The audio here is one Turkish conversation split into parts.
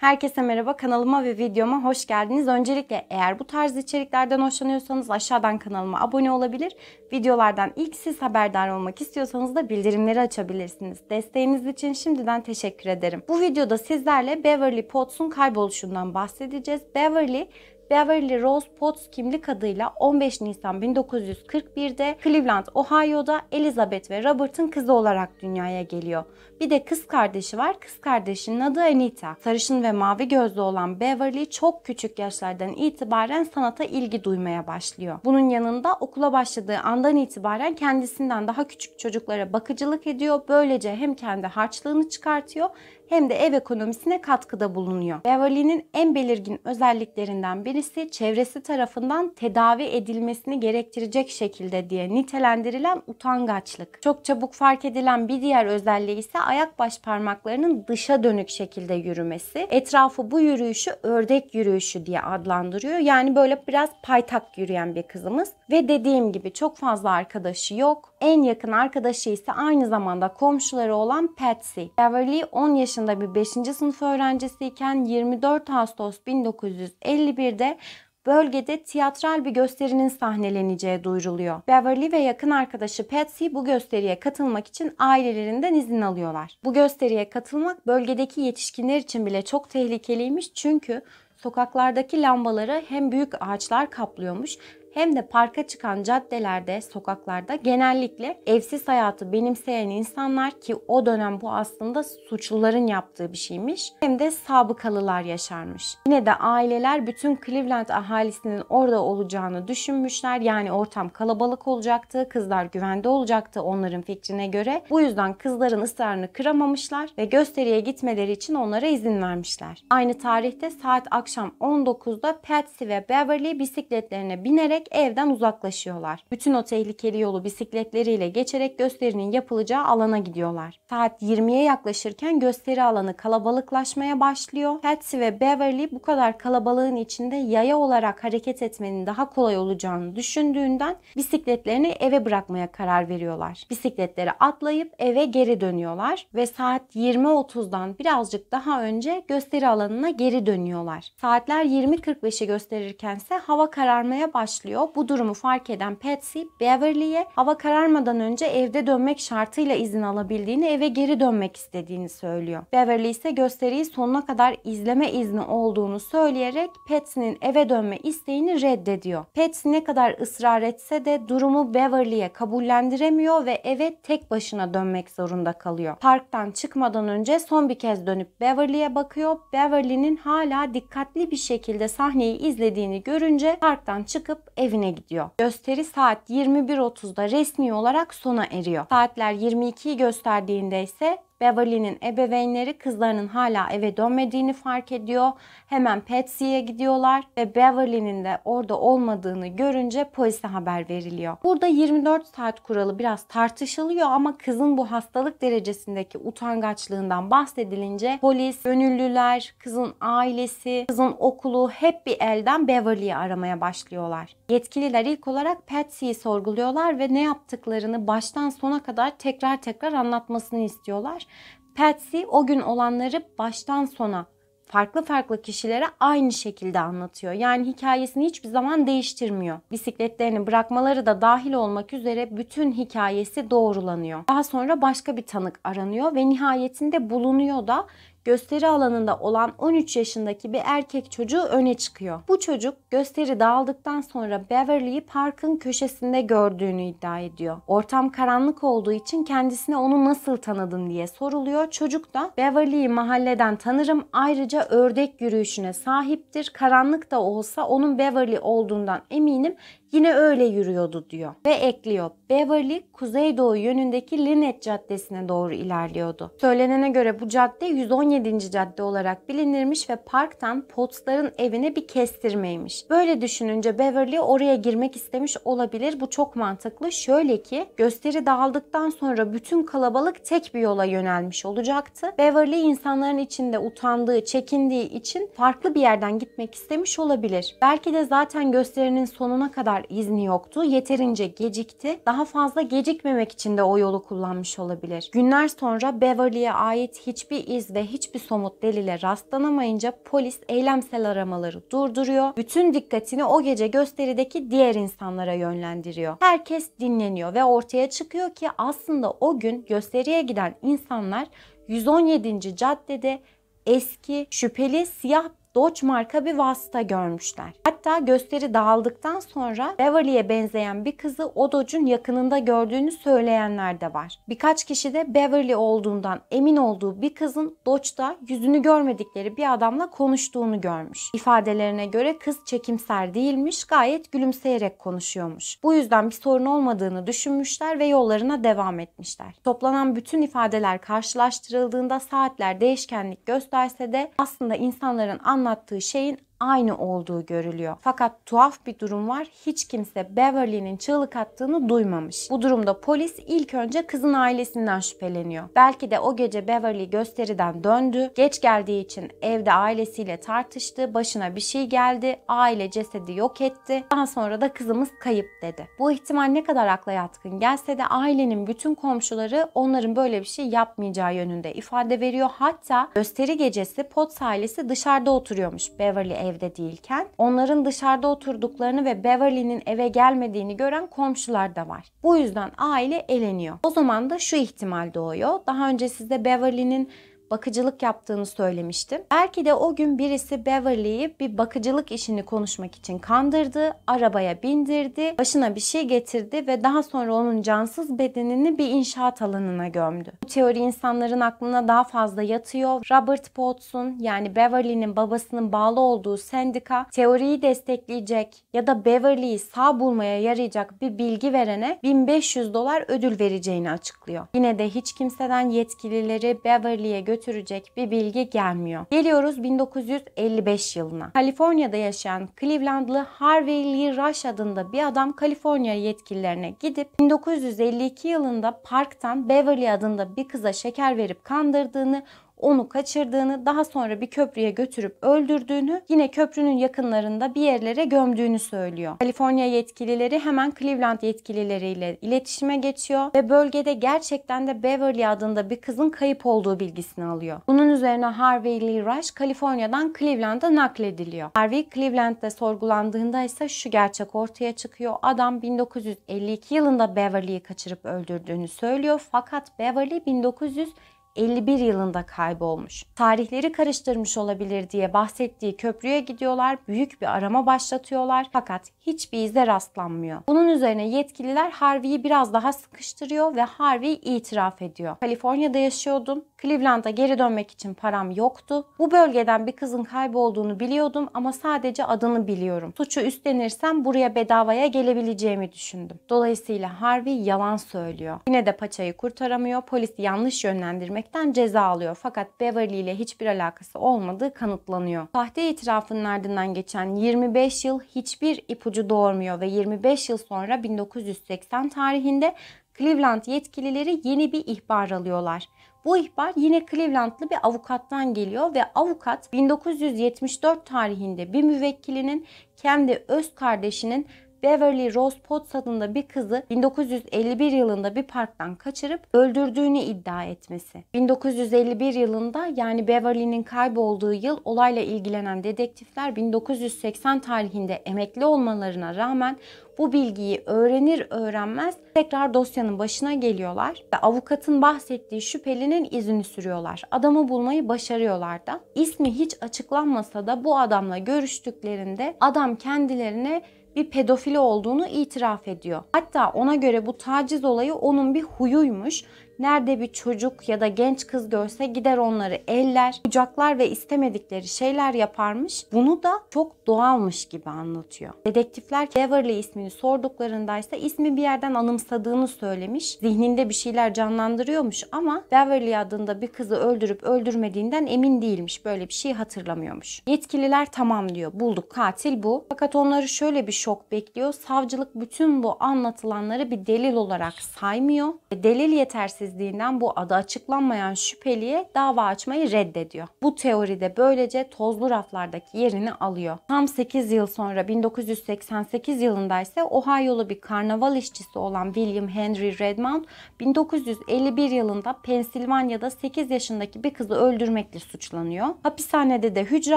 Herkese merhaba kanalıma ve videoma hoş geldiniz. Öncelikle eğer bu tarz içeriklerden hoşlanıyorsanız aşağıdan kanalıma abone olabilir. Videolardan ilk siz haberdar olmak istiyorsanız da bildirimleri açabilirsiniz. Desteğiniz için şimdiden teşekkür ederim. Bu videoda sizlerle Beverly Potts'un kayboluşundan bahsedeceğiz. Beverly Beverly Rose Potts kimlik adıyla 15 Nisan 1941'de Cleveland, Ohio'da Elizabeth ve Robert'ın kızı olarak dünyaya geliyor. Bir de kız kardeşi var. Kız kardeşinin adı Anita. Sarışın ve mavi gözlü olan Beverly çok küçük yaşlardan itibaren sanata ilgi duymaya başlıyor. Bunun yanında okula başladığı andan itibaren kendisinden daha küçük çocuklara bakıcılık ediyor. Böylece hem kendi harçlığını çıkartıyor hem de ev ekonomisine katkıda bulunuyor. Beverly'nin en belirgin özelliklerinden birisi çevresi tarafından tedavi edilmesini gerektirecek şekilde diye nitelendirilen utangaçlık. Çok çabuk fark edilen bir diğer özelliği ise ayak baş parmaklarının dışa dönük şekilde yürümesi. Etrafı bu yürüyüşü ördek yürüyüşü diye adlandırıyor. Yani böyle biraz paytak yürüyen bir kızımız. Ve dediğim gibi çok fazla arkadaşı yok. En yakın arkadaşı ise aynı zamanda komşuları olan Patsy. Beverly 10 yaşında bir 5. sınıf öğrencisiyken 24 Ağustos 1951'de bölgede tiyatral bir gösterinin sahneleneceği duyuruluyor. Beverly ve yakın arkadaşı Patsy bu gösteriye katılmak için ailelerinden izin alıyorlar. Bu gösteriye katılmak bölgedeki yetişkinler için bile çok tehlikeliymiş çünkü sokaklardaki lambaları hem büyük ağaçlar kaplıyormuş hem de parka çıkan caddelerde, sokaklarda genellikle evsiz hayatı benimseyen insanlar ki o dönem bu aslında suçluların yaptığı bir şeymiş hem de sabıkalılar yaşarmış. Yine de aileler bütün Cleveland ahalisinin orada olacağını düşünmüşler. Yani ortam kalabalık olacaktı, kızlar güvende olacaktı onların fikrine göre. Bu yüzden kızların ısrarını kıramamışlar ve gösteriye gitmeleri için onlara izin vermişler. Aynı tarihte saat akşam 19'da Patsy ve Beverly bisikletlerine binerek geçerek evden uzaklaşıyorlar. Bütün o tehlikeli yolu bisikletleriyle geçerek gösterinin yapılacağı alana gidiyorlar. Saat 20'ye yaklaşırken gösteri alanı kalabalıklaşmaya başlıyor. Patsy ve Beverly bu kadar kalabalığın içinde yaya olarak hareket etmenin daha kolay olacağını düşündüğünden bisikletlerini eve bırakmaya karar veriyorlar. Bisikletleri atlayıp eve geri dönüyorlar ve saat 20.30'dan birazcık daha önce gösteri alanına geri dönüyorlar. Saatler 20.45'i gösterirken ise hava kararmaya başlıyor başlıyor. Bu durumu fark eden Patsy, Beverly'ye hava kararmadan önce evde dönmek şartıyla izin alabildiğini, eve geri dönmek istediğini söylüyor. Beverly ise gösteriyi sonuna kadar izleme izni olduğunu söyleyerek Patsy'nin eve dönme isteğini reddediyor. Patsy ne kadar ısrar etse de durumu Beverly'ye kabullendiremiyor ve eve tek başına dönmek zorunda kalıyor. Parktan çıkmadan önce son bir kez dönüp Beverly'ye bakıyor. Beverly'nin hala dikkatli bir şekilde sahneyi izlediğini görünce parktan çıkıp evine gidiyor. Gösteri saat 21.30'da resmi olarak sona eriyor. Saatler 22'yi gösterdiğinde ise Beverly'nin ebeveynleri kızlarının hala eve dönmediğini fark ediyor. Hemen Patsy'ye gidiyorlar ve Beverly'nin de orada olmadığını görünce polise haber veriliyor. Burada 24 saat kuralı biraz tartışılıyor ama kızın bu hastalık derecesindeki utangaçlığından bahsedilince polis, gönüllüler, kızın ailesi, kızın okulu hep bir elden Beverly'yi aramaya başlıyorlar. Yetkililer ilk olarak Patsy'yi sorguluyorlar ve ne yaptıklarını baştan sona kadar tekrar tekrar anlatmasını istiyorlar. Patsy o gün olanları baştan sona farklı farklı kişilere aynı şekilde anlatıyor. Yani hikayesini hiçbir zaman değiştirmiyor. Bisikletlerini bırakmaları da dahil olmak üzere bütün hikayesi doğrulanıyor. Daha sonra başka bir tanık aranıyor ve nihayetinde bulunuyor da gösteri alanında olan 13 yaşındaki bir erkek çocuğu öne çıkıyor. Bu çocuk gösteri dağıldıktan sonra Beverly'yi parkın köşesinde gördüğünü iddia ediyor. Ortam karanlık olduğu için kendisine onu nasıl tanıdın diye soruluyor. Çocuk da Beverly'yi mahalleden tanırım ayrıca ördek yürüyüşüne sahiptir. Karanlık da olsa onun Beverly olduğundan eminim yine öyle yürüyordu diyor. Ve ekliyor. Beverly kuzeydoğu yönündeki Linnet Caddesi'ne doğru ilerliyordu. Söylenene göre bu cadde 117. cadde olarak bilinirmiş ve parktan Potts'ların evine bir kestirmeymiş. Böyle düşününce Beverly oraya girmek istemiş olabilir. Bu çok mantıklı. Şöyle ki gösteri dağıldıktan sonra bütün kalabalık tek bir yola yönelmiş olacaktı. Beverly insanların içinde utandığı, çekindiği için farklı bir yerden gitmek istemiş olabilir. Belki de zaten gösterinin sonuna kadar kadar izni yoktu. Yeterince gecikti. Daha fazla gecikmemek için de o yolu kullanmış olabilir. Günler sonra Beverly'e ait hiçbir iz ve hiçbir somut delile rastlanamayınca polis eylemsel aramaları durduruyor. Bütün dikkatini o gece gösterideki diğer insanlara yönlendiriyor. Herkes dinleniyor ve ortaya çıkıyor ki aslında o gün gösteriye giden insanlar 117. caddede eski şüpheli siyah Dodge marka bir vasıta görmüşler. Hatta gösteri dağıldıktan sonra Beverly'e benzeyen bir kızı o Dodge'un yakınında gördüğünü söyleyenler de var. Birkaç kişi de Beverly olduğundan emin olduğu bir kızın Dodge'da yüzünü görmedikleri bir adamla konuştuğunu görmüş. İfadelerine göre kız çekimser değilmiş, gayet gülümseyerek konuşuyormuş. Bu yüzden bir sorun olmadığını düşünmüşler ve yollarına devam etmişler. Toplanan bütün ifadeler karşılaştırıldığında saatler değişkenlik gösterse de aslında insanların anlayışları anlattığı şeyin aynı olduğu görülüyor. Fakat tuhaf bir durum var. Hiç kimse Beverly'nin çığlık attığını duymamış. Bu durumda polis ilk önce kızın ailesinden şüpheleniyor. Belki de o gece Beverly gösteriden döndü. Geç geldiği için evde ailesiyle tartıştı. Başına bir şey geldi. Aile cesedi yok etti. Daha sonra da kızımız kayıp dedi. Bu ihtimal ne kadar akla yatkın gelse de ailenin bütün komşuları onların böyle bir şey yapmayacağı yönünde ifade veriyor. Hatta gösteri gecesi Potts ailesi dışarıda oturuyormuş Beverly ev evde değilken onların dışarıda oturduklarını ve Beverly'nin eve gelmediğini gören komşular da var. Bu yüzden aile eleniyor. O zaman da şu ihtimal doğuyor. Daha önce sizde Beverly'nin bakıcılık yaptığını söylemiştim. Belki de o gün birisi Beverly'yi bir bakıcılık işini konuşmak için kandırdı, arabaya bindirdi, başına bir şey getirdi ve daha sonra onun cansız bedenini bir inşaat alanına gömdü. Bu teori insanların aklına daha fazla yatıyor. Robert Potts'un yani Beverly'nin babasının bağlı olduğu sendika teoriyi destekleyecek ya da Beverly'yi sağ bulmaya yarayacak bir bilgi verene 1500 dolar ödül vereceğini açıklıyor. Yine de hiç kimseden yetkilileri Beverly'ye götürmeyecek götürecek bir bilgi gelmiyor. Geliyoruz 1955 yılına. Kaliforniya'da yaşayan Clevelandlı Harvey Lee Rush adında bir adam Kaliforniya yetkililerine gidip 1952 yılında parktan Beverly adında bir kıza şeker verip kandırdığını, onu kaçırdığını, daha sonra bir köprüye götürüp öldürdüğünü, yine köprünün yakınlarında bir yerlere gömdüğünü söylüyor. Kaliforniya yetkilileri hemen Cleveland yetkilileriyle iletişime geçiyor ve bölgede gerçekten de Beverly adında bir kızın kayıp olduğu bilgisini alıyor. Bunun üzerine Harvey Lee Rush Kaliforniya'dan Cleveland'a naklediliyor. Harvey Cleveland'de sorgulandığında ise şu gerçek ortaya çıkıyor. Adam 1952 yılında Beverly'yi kaçırıp öldürdüğünü söylüyor fakat Beverly 1900 51 yılında kaybolmuş. Tarihleri karıştırmış olabilir diye bahsettiği köprüye gidiyorlar, büyük bir arama başlatıyorlar fakat hiçbir ize rastlanmıyor. Bunun üzerine yetkililer Harvey'i biraz daha sıkıştırıyor ve Harvey itiraf ediyor. Kaliforniya'da yaşıyordum. Cleveland'a geri dönmek için param yoktu. Bu bölgeden bir kızın kaybolduğunu biliyordum ama sadece adını biliyorum. Suçu üstlenirsem buraya bedavaya gelebileceğimi düşündüm. Dolayısıyla Harvey yalan söylüyor. Yine de paçayı kurtaramıyor. Polis yanlış yönlendirmek vermekten ceza alıyor. Fakat Beverly ile hiçbir alakası olmadığı kanıtlanıyor. Sahte itirafının ardından geçen 25 yıl hiçbir ipucu doğurmuyor ve 25 yıl sonra 1980 tarihinde Cleveland yetkilileri yeni bir ihbar alıyorlar. Bu ihbar yine Cleveland'lı bir avukattan geliyor ve avukat 1974 tarihinde bir müvekkilinin kendi öz kardeşinin Beverly Rose Potts adında bir kızı 1951 yılında bir parktan kaçırıp öldürdüğünü iddia etmesi. 1951 yılında yani Beverly'nin kaybolduğu yıl olayla ilgilenen dedektifler 1980 tarihinde emekli olmalarına rağmen bu bilgiyi öğrenir öğrenmez tekrar dosyanın başına geliyorlar ve avukatın bahsettiği şüphelinin izini sürüyorlar. Adamı bulmayı başarıyorlar da. İsmi hiç açıklanmasa da bu adamla görüştüklerinde adam kendilerine bir pedofili olduğunu itiraf ediyor. Hatta ona göre bu taciz olayı onun bir huyuymuş. Nerede bir çocuk ya da genç kız görse gider onları eller, kucaklar ve istemedikleri şeyler yaparmış. Bunu da çok doğalmış gibi anlatıyor. Dedektifler Beverly ismini sorduklarında ise ismi bir yerden anımsadığını söylemiş. Zihninde bir şeyler canlandırıyormuş ama Beverly adında bir kızı öldürüp öldürmediğinden emin değilmiş. Böyle bir şey hatırlamıyormuş. Yetkililer tamam diyor bulduk katil bu. Fakat onları şöyle bir şok bekliyor. Savcılık bütün bu anlatılanları bir delil olarak saymıyor. Delil yetersiz yetersizliğinden bu adı açıklanmayan şüpheliye dava açmayı reddediyor. Bu teoride böylece tozlu raflardaki yerini alıyor. Tam 8 yıl sonra 1988 yılında ise Ohio'lu bir karnaval işçisi olan William Henry Redmond 1951 yılında Pensilvanya'da 8 yaşındaki bir kızı öldürmekle suçlanıyor. Hapishanede de hücre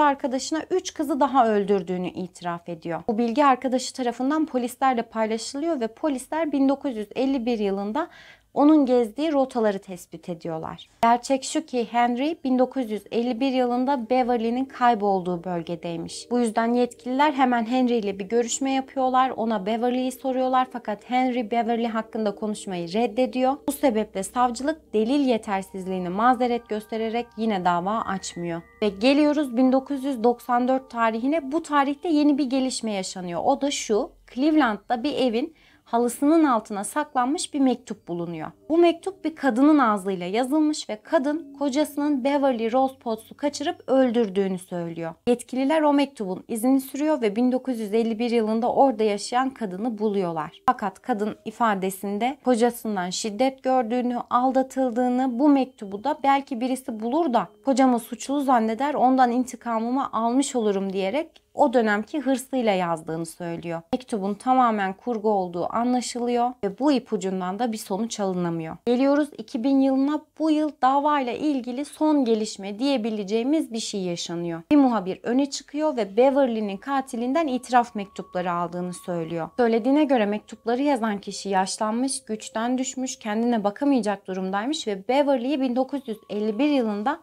arkadaşına 3 kızı daha öldürdüğünü itiraf ediyor. Bu bilgi arkadaşı tarafından polislerle paylaşılıyor ve polisler 1951 yılında onun gezdiği rotaları tespit ediyorlar. Gerçek şu ki Henry 1951 yılında Beverly'nin kaybolduğu bölgedeymiş. Bu yüzden yetkililer hemen Henry ile bir görüşme yapıyorlar. Ona Beverly'yi soruyorlar fakat Henry Beverly hakkında konuşmayı reddediyor. Bu sebeple savcılık delil yetersizliğini mazeret göstererek yine dava açmıyor. Ve geliyoruz 1994 tarihine. Bu tarihte yeni bir gelişme yaşanıyor. O da şu. Cleveland'da bir evin halısının altına saklanmış bir mektup bulunuyor. Bu mektup bir kadının ağzıyla yazılmış ve kadın kocasının Beverly Rose Potts'u kaçırıp öldürdüğünü söylüyor. Yetkililer o mektubun izini sürüyor ve 1951 yılında orada yaşayan kadını buluyorlar. Fakat kadın ifadesinde kocasından şiddet gördüğünü, aldatıldığını, bu mektubu da belki birisi bulur da kocamı suçlu zanneder ondan intikamımı almış olurum diyerek o dönemki hırsıyla yazdığını söylüyor. Mektubun tamamen kurgu olduğu anlaşılıyor ve bu ipucundan da bir sonuç alınamıyor. Geliyoruz 2000 yılına bu yıl davayla ilgili son gelişme diyebileceğimiz bir şey yaşanıyor. Bir muhabir öne çıkıyor ve Beverly'nin katilinden itiraf mektupları aldığını söylüyor. Söylediğine göre mektupları yazan kişi yaşlanmış, güçten düşmüş, kendine bakamayacak durumdaymış ve Beverly'yi 1951 yılında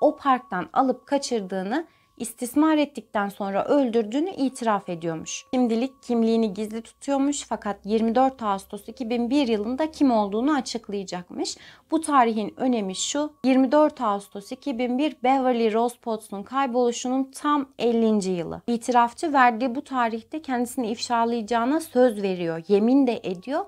o parktan alıp kaçırdığını istismar ettikten sonra öldürdüğünü itiraf ediyormuş. Şimdilik kimliğini gizli tutuyormuş fakat 24 Ağustos 2001 yılında kim olduğunu açıklayacakmış. Bu tarihin önemi şu 24 Ağustos 2001 Beverly Rose Potts'un kayboluşunun tam 50. yılı. İtirafçı verdiği bu tarihte kendisini ifşalayacağına söz veriyor, yemin de ediyor.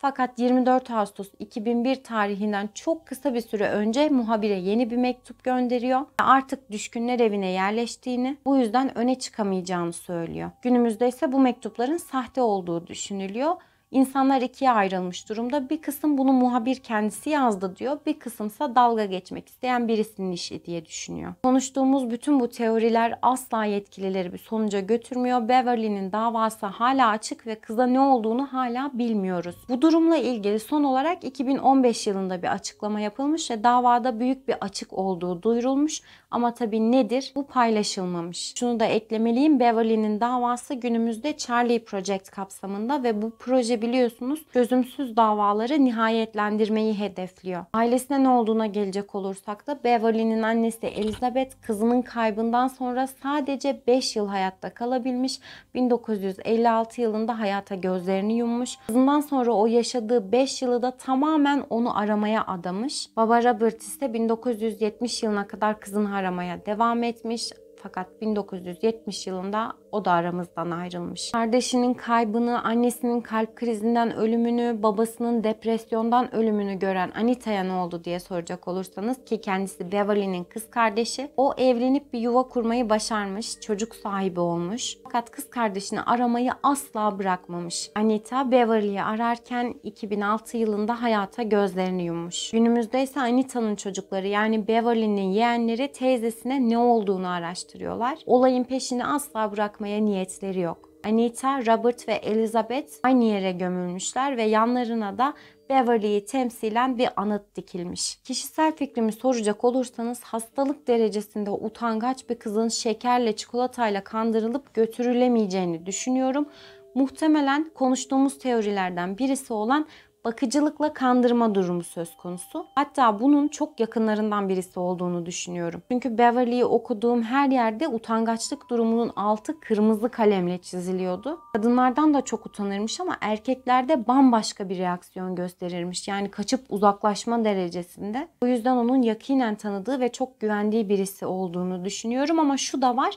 Fakat 24 Ağustos 2001 tarihinden çok kısa bir süre önce muhabire yeni bir mektup gönderiyor. Artık düşkünler evine yerleştiğini, bu yüzden öne çıkamayacağını söylüyor. Günümüzde ise bu mektupların sahte olduğu düşünülüyor İnsanlar ikiye ayrılmış durumda. Bir kısım bunu muhabir kendisi yazdı diyor. Bir kısımsa dalga geçmek isteyen birisinin işi diye düşünüyor. Konuştuğumuz bütün bu teoriler asla yetkilileri bir sonuca götürmüyor. Beverly'nin davası hala açık ve kıza ne olduğunu hala bilmiyoruz. Bu durumla ilgili son olarak 2015 yılında bir açıklama yapılmış ve davada büyük bir açık olduğu duyurulmuş. Ama tabii nedir? Bu paylaşılmamış. Şunu da eklemeliyim. Beverly'nin davası günümüzde Charlie Project kapsamında ve bu proje biliyorsunuz çözümsüz davaları nihayetlendirmeyi hedefliyor. Ailesine ne olduğuna gelecek olursak da Beverly'nin annesi Elizabeth kızının kaybından sonra sadece 5 yıl hayatta kalabilmiş. 1956 yılında hayata gözlerini yummuş. Kızından sonra o yaşadığı 5 yılı da tamamen onu aramaya adamış. Baba Robert ise 1970 yılına kadar kızını aramaya devam etmiş fakat 1970 yılında o da aramızdan ayrılmış. Kardeşinin kaybını, annesinin kalp krizinden ölümünü, babasının depresyondan ölümünü gören Anita'ya ne oldu diye soracak olursanız ki kendisi Beverly'nin kız kardeşi. O evlenip bir yuva kurmayı başarmış, çocuk sahibi olmuş. Fakat kız kardeşini aramayı asla bırakmamış. Anita Beverly'yi ararken 2006 yılında hayata gözlerini yummuş. Günümüzde ise Anita'nın çocukları yani Beverly'nin yeğenleri teyzesine ne olduğunu araştırmış gerçekleştiriyorlar. Olayın peşini asla bırakmaya niyetleri yok. Anita, Robert ve Elizabeth aynı yere gömülmüşler ve yanlarına da Beverly'yi temsilen bir anıt dikilmiş. Kişisel fikrimi soracak olursanız hastalık derecesinde utangaç bir kızın şekerle çikolatayla kandırılıp götürülemeyeceğini düşünüyorum. Muhtemelen konuştuğumuz teorilerden birisi olan bakıcılıkla kandırma durumu söz konusu. Hatta bunun çok yakınlarından birisi olduğunu düşünüyorum. Çünkü Beverly'yi okuduğum her yerde utangaçlık durumunun altı kırmızı kalemle çiziliyordu. Kadınlardan da çok utanırmış ama erkeklerde bambaşka bir reaksiyon gösterirmiş. Yani kaçıp uzaklaşma derecesinde. Bu yüzden onun yakinen tanıdığı ve çok güvendiği birisi olduğunu düşünüyorum ama şu da var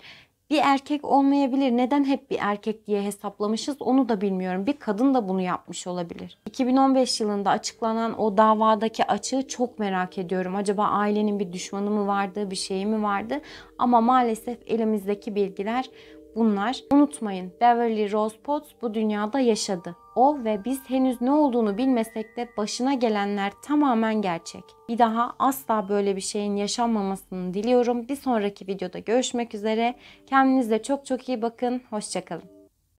bir erkek olmayabilir. Neden hep bir erkek diye hesaplamışız onu da bilmiyorum. Bir kadın da bunu yapmış olabilir. 2015 yılında açıklanan o davadaki açığı çok merak ediyorum. Acaba ailenin bir düşmanı mı vardı, bir şeyi mi vardı? Ama maalesef elimizdeki bilgiler bunlar. Unutmayın Beverly Rose Potts bu dünyada yaşadı. O ve biz henüz ne olduğunu bilmesek de başına gelenler tamamen gerçek. Bir daha asla böyle bir şeyin yaşanmamasını diliyorum. Bir sonraki videoda görüşmek üzere. Kendinize çok çok iyi bakın. Hoşçakalın.